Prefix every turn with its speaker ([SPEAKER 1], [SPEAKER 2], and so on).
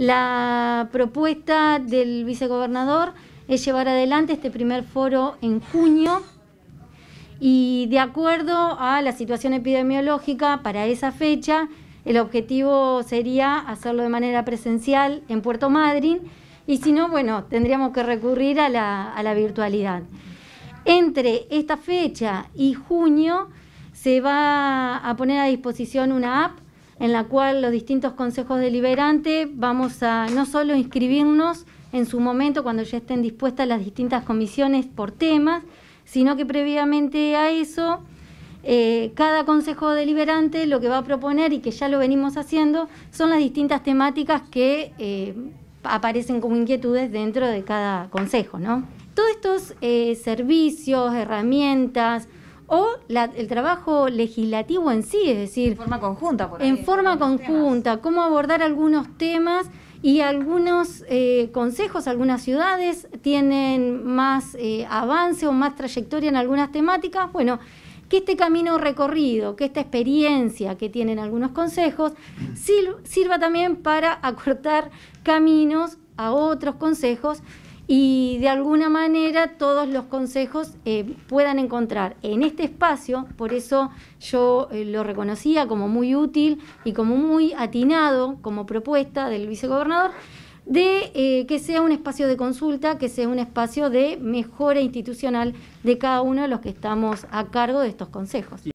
[SPEAKER 1] La propuesta del vicegobernador es llevar adelante este primer foro en junio y de acuerdo a la situación epidemiológica para esa fecha, el objetivo sería hacerlo de manera presencial en Puerto Madryn y si no, bueno, tendríamos que recurrir a la, a la virtualidad. Entre esta fecha y junio se va a poner a disposición una app en la cual los distintos consejos deliberantes vamos a no solo inscribirnos en su momento cuando ya estén dispuestas las distintas comisiones por temas, sino que previamente a eso eh, cada consejo deliberante lo que va a proponer y que ya lo venimos haciendo son las distintas temáticas que eh, aparecen como inquietudes dentro de cada consejo, ¿no? Todos estos eh, servicios, herramientas, o el trabajo legislativo en sí, es decir... En forma conjunta, En forma conjunta, cómo abordar algunos temas y algunos eh, consejos, algunas ciudades tienen más eh, avance o más trayectoria en algunas temáticas. Bueno, que este camino recorrido, que esta experiencia que tienen algunos consejos sirva también para acortar caminos a otros consejos y de alguna manera todos los consejos eh, puedan encontrar en este espacio, por eso yo eh, lo reconocía como muy útil y como muy atinado como propuesta del vicegobernador, de eh, que sea un espacio de consulta, que sea un espacio de mejora institucional de cada uno de los que estamos a cargo de estos consejos.